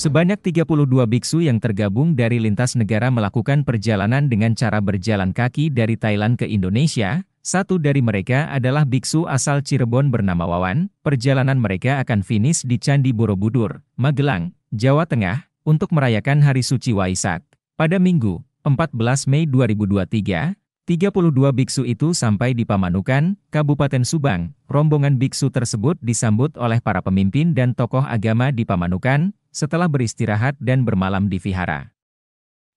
Sebanyak 32 biksu yang tergabung dari lintas negara melakukan perjalanan dengan cara berjalan kaki dari Thailand ke Indonesia. Satu dari mereka adalah biksu asal Cirebon bernama Wawan. Perjalanan mereka akan finish di Candi Borobudur, Magelang, Jawa Tengah, untuk merayakan Hari Suci Waisak. Pada Minggu, 14 Mei 2023, 32 biksu itu sampai di Pamanukan, Kabupaten Subang. Rombongan biksu tersebut disambut oleh para pemimpin dan tokoh agama di Pamanukan, setelah beristirahat dan bermalam di vihara.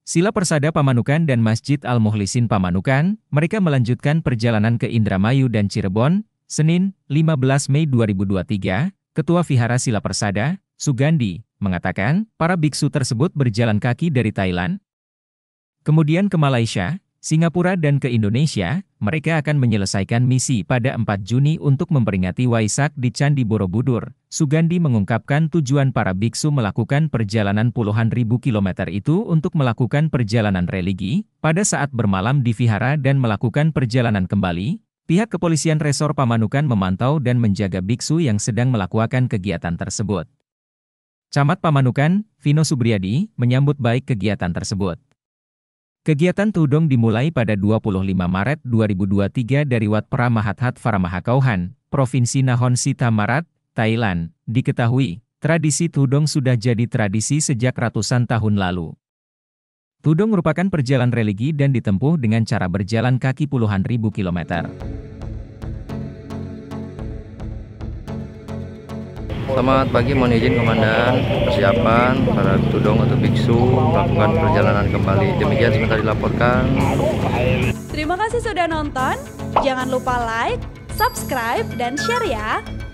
Sila Persada Pamanukan dan Masjid Al-Muhlisin Pamanukan, mereka melanjutkan perjalanan ke Indramayu dan Cirebon, Senin, 15 Mei 2023, Ketua Vihara Sila Persada, Sugandi, mengatakan para biksu tersebut berjalan kaki dari Thailand, kemudian ke Malaysia, Singapura dan ke Indonesia, mereka akan menyelesaikan misi pada 4 Juni untuk memperingati Waisak di Candi Borobudur. Sugandi mengungkapkan tujuan para biksu melakukan perjalanan puluhan ribu kilometer itu untuk melakukan perjalanan religi, pada saat bermalam di vihara dan melakukan perjalanan kembali. Pihak kepolisian Resor Pamanukan memantau dan menjaga biksu yang sedang melakukan kegiatan tersebut. Camat Pamanukan, Vino Subriadi, menyambut baik kegiatan tersebut. Kegiatan Tudong dimulai pada 25 Maret 2023 dari Wat Pramahathat Faramahakauhan, Provinsi Nahon Sitamarat, Thailand. Diketahui, tradisi Tudong sudah jadi tradisi sejak ratusan tahun lalu. Tudong merupakan perjalanan religi dan ditempuh dengan cara berjalan kaki puluhan ribu kilometer. Selamat pagi, mohon izin Komandan. Persiapan para tudong atau biksu melakukan perjalanan kembali. Demikian sementara dilaporkan. Terima kasih sudah nonton. Jangan lupa like, subscribe, dan share ya.